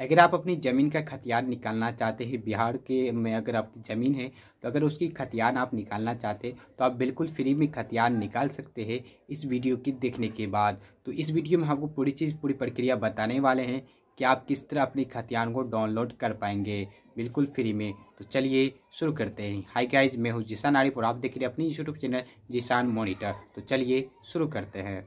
अगर आप अपनी ज़मीन का खतियान निकालना चाहते हैं बिहार के में अगर आपकी ज़मीन है तो अगर उसकी खतियान आप निकालना चाहते हैं तो आप बिल्कुल फ्री में खतियान निकाल सकते हैं इस वीडियो की देखने के बाद तो इस वीडियो में आपको पूरी चीज़ पूरी प्रक्रिया बताने वाले हैं कि आप किस तरह अपने खतियान को डाउनलोड कर पाएंगे बिल्कुल फ्री में तो चलिए शुरू करते हैं हाई गाइज मैं हूँ जिसान आरिपुर आप देख रहे हैं अपनी यूट्यूब चैनल जिसान मोनिटर तो चलिए शुरू करते हैं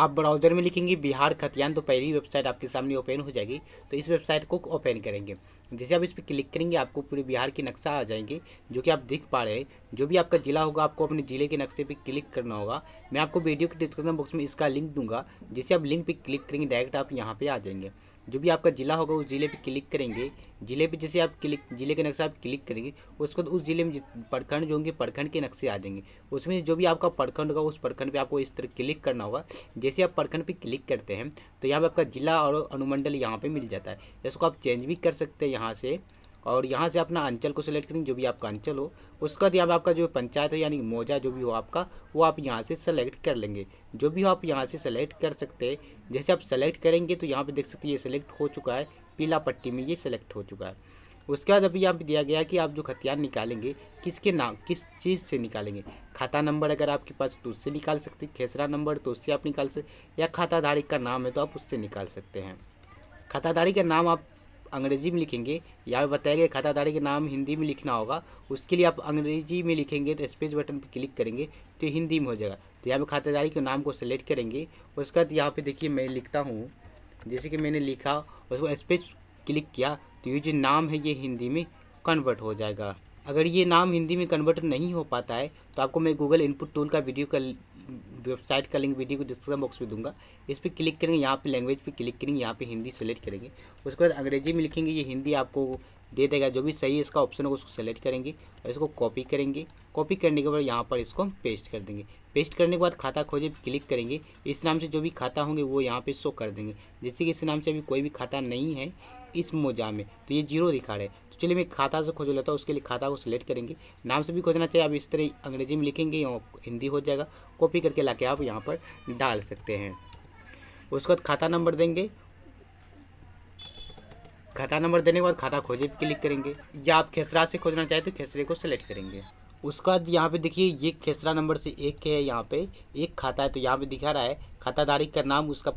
आप ब्राउज़र में लिखेंगे बिहार खतियान तो पहली वेबसाइट आपके सामने ओपन हो जाएगी तो इस वेबसाइट को ओपन करेंगे जैसे आप इस पर क्लिक करेंगे आपको पूरे बिहार के नक्शा आ जाएंगे जो कि आप देख पा रहे हैं जो भी आपका ज़िला होगा आपको अपने ज़िले के नक्शे पर क्लिक करना होगा मैं आपको वीडियो के डिस्क्रिप्शन बॉक्स में इसका लिंक दूंगा जैसे आप लिंक पर क्लिक करेंगे डायरेक्ट आप यहाँ पर आ जाएंगे जो भी आपका ज़िला होगा उस ज़िले पे क्लिक करेंगे ज़िले पे जैसे आप क्लिक ज़िले के नक्शा आप क्लिक करेंगे उसके बाद उस ज़िले में प्रखंड जो होंगे प्रखंड के नक्शे आ जाएंगे उसमें जो भी आपका प्रखंड होगा उस प्रखंड पे आपको इस तरह क्लिक करना होगा जैसे आप प्रखंड पे क्लिक करते हैं तो यहाँ पर आपका ज़िला और अनुमंडल यहाँ पर मिल जाता है इसको आप चेंज भी कर सकते हैं यहाँ से और यहाँ से अपना अंचल को सिलेक्ट करेंगे जो भी आपका अंचल हो उसका बाद यहाँ आपका जो पंचायत हो यानी मोजा जो भी हो आपका वो आप यहाँ से सेलेक्ट कर लेंगे जो भी हो आप यहाँ से सेलेक्ट कर सकते हैं जैसे आप सेलेक्ट करेंगे तो यहाँ पे देख सकते हैं ये सिलेक्ट हो चुका है पीला पट्टी में ये सिलेक्ट हो चुका है उसके बाद अभी यहाँ पर दिया गया कि आप जो हथियार निकालेंगे किसके नाम किस चीज़ से निकालेंगे खाता नंबर अगर आपके पास तो उससे निकाल सकते खेसरा नंबर तो उससे आप निकाल सकते या खाताधारी का नाम है तो आप उससे निकाल सकते हैं खाताधारी का नाम आप अंग्रेजी में लिखेंगे यहाँ पे बताया गया खाताधारी के नाम हिंदी में लिखना होगा उसके लिए आप अंग्रेजी में लिखेंगे तो स्पेस बटन पर क्लिक करेंगे तो हिंदी में हो जाएगा तो यहाँ पे खाताधारी के नाम को सेलेक्ट करेंगे उसके बाद तो यहाँ पर देखिए मैं लिखता हूँ जैसे कि मैंने लिखा उसको स्पेस क्लिक किया तो ये जो नाम है ये हिंदी में कन्वर्ट हो जाएगा अगर ये नाम हिंदी में कन्वर्ट नहीं हो पाता है तो आपको मैं गूगल इनपुट टूल का वीडियो का वेबसाइट का लिंक वीडियो को डिस्क्रिप्शन बॉक्स में दूंगा इस पर क्लिक करेंगे यहाँ पे लैंग्वेज पे क्लिक करेंगे यहाँ पे हिंदी सेलेक्ट करेंगे उसके बाद अंग्रेजी में लिखेंगे ये हिंदी आपको दे देगा जो भी सही इसका ऑप्शन होगा उसको सेलेक्ट करेंगे और इसको कॉपी करेंगे कॉपी करने के बाद यहाँ पर इसको हम पेस्ट कर देंगे पेस्ट करने के बाद खाता खोजे क्लिक करेंगे इस नाम से जो भी खाता होंगे वो यहाँ पे शो कर देंगे जैसे कि इस नाम से अभी कोई भी खाता नहीं है इस मोजा में तो ये जीरो दिखा रहा है तो चलिए मैं खाता से खोज लेता हूँ उसके लिए खाता को सिलेक्ट करेंगे नाम से भी खोजना चाहिए आप इस तरह अंग्रेजी में लिखेंगे या हिंदी हो जाएगा कॉपी करके ला आप यहाँ पर डाल सकते हैं उसके बाद खाता नंबर देंगे खाता नंबर देने के बाद खाता खोजे क्लिक करेंगे या आप खेसरा से खोजना चाहें तो खेसरे को सिलेक्ट करेंगे उसके बाद यहाँ पे देखिए ये खेसरा नंबर से एक के है यहाँ पे एक खाता है तो यहाँ पे दिखा रहा है खाताधारी का नाम उसका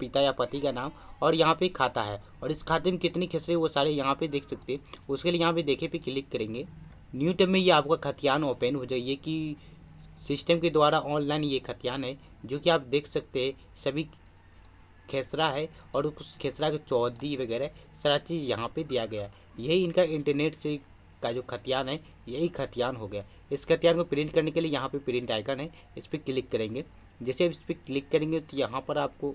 पिता या पति का नाम और यहाँ पे खाता है और इस खाते में कितनी खेसरे वो सारे यहाँ पे देख सकते हैं उसके लिए यहाँ पे देखे पे क्लिक करेंगे न्यू टैब में ये आपका खतियान ओपन हो जाइए कि सिस्टम के द्वारा ऑनलाइन ये खतियान है जो कि आप देख सकते हैं सभी खेसरा है और उस खेसरा के चौधरी वगैरह सारा चीज़ यहाँ पर दिया गया है यही इनका इंटरनेट से का जो खतियान है यही खतियान हो गया इस खतियान को प्रिंट करने के लिए यहाँ पे प्रिंट आइकन है इस पर क्लिक करेंगे जैसे आप इस पर क्लिक करेंगे तो यहाँ पर आपको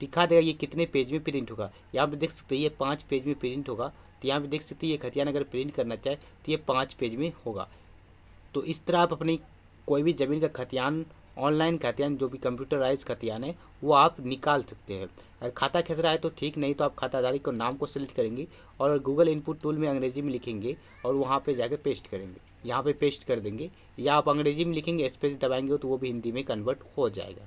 दिखा देगा ये कितने पेज में प्रिंट होगा यहाँ पर देख सकते हैं ये पाँच पेज में प्रिंट होगा तो यहाँ पर देख सकते हैं ये खतियान अगर प्रिंट करना चाहे तो ये पाँच पेज में होगा तो इस तरह आप अपनी कोई भी ज़मीन का खतियान ऑनलाइन खतियान जो भी कंप्यूटराइज खतियान है वो आप निकाल सकते हैं अगर खाता खिंच रहा है तो ठीक नहीं तो आप खाताधारी को नाम को सिलेक्ट करेंगे और गूगल इनपुट टूल में अंग्रेजी में लिखेंगे और वहाँ पे जाकर पेस्ट करेंगे यहाँ पे पेस्ट कर देंगे या आप अंग्रेजी में लिखेंगे स्पेस दबाएंगे तो वो भी हिंदी में कन्वर्ट हो जाएगा